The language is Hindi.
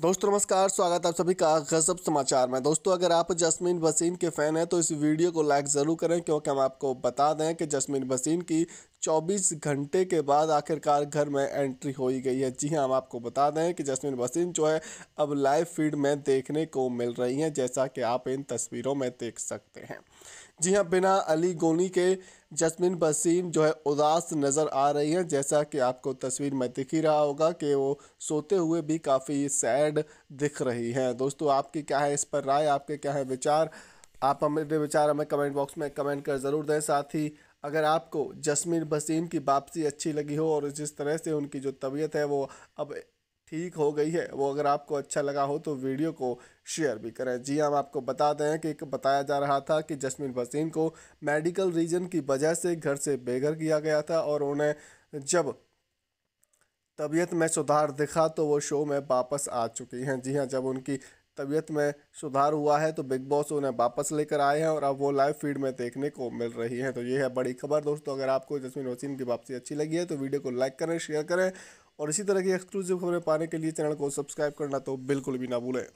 दोस्तों नमस्कार स्वागत आप सभी का गजब समाचार में दोस्तों अगर आप जसमीन वसीम के फ़ैन हैं तो इस वीडियो को लाइक ज़रूर करें क्योंकि हम आपको बता दें कि जसमीन वसीम की 24 घंटे के बाद आखिरकार घर में एंट्री हो गई है जी हाँ हम आपको बता दें कि जसमीन वसीम जो है अब लाइव फीड में देखने को मिल रही हैं जैसा कि आप इन तस्वीरों में देख सकते हैं जी हाँ बिना अली गोनी के जसमिन बसीम जो है उदास नज़र आ रही हैं जैसा कि आपको तस्वीर में दिख ही रहा होगा कि वो सोते हुए भी काफ़ी सैड दिख रही हैं दोस्तों आपकी क्या है इस पर राय आपके क्या है विचार आप हमारे विचार हमें कमेंट बॉक्स में कमेंट कर ज़रूर दें साथ ही अगर आपको जसमिन बसीम की वापसी अच्छी लगी हो और जिस तरह से उनकी जो तबीयत है वो अब ठीक हो गई है वो अगर आपको अच्छा लगा हो तो वीडियो को शेयर भी करें जी हाँ, हम आपको बता दें कि बताया जा रहा था कि जसमिन वसीम को मेडिकल रीजन की वजह से घर से बेघर किया गया था और उन्हें जब तबीयत में सुधार दिखा तो वो शो में वापस आ चुकी हैं जी हाँ जब उनकी तबीयत में सुधार हुआ है तो बिग बॉस उन्हें वापस लेकर आए हैं और अब वो लाइव फीड में देखने को मिल रही हैं तो ये है बड़ी खबर दोस्तों अगर आपको जसमिन वसीम की वापसी अच्छी लगी है तो वीडियो को लाइक करें शेयर करें और इसी तरह की एक्सक्लूसिव खबरें पाने के लिए चैनल को सब्सक्राइब करना तो बिल्कुल भी ना भूलें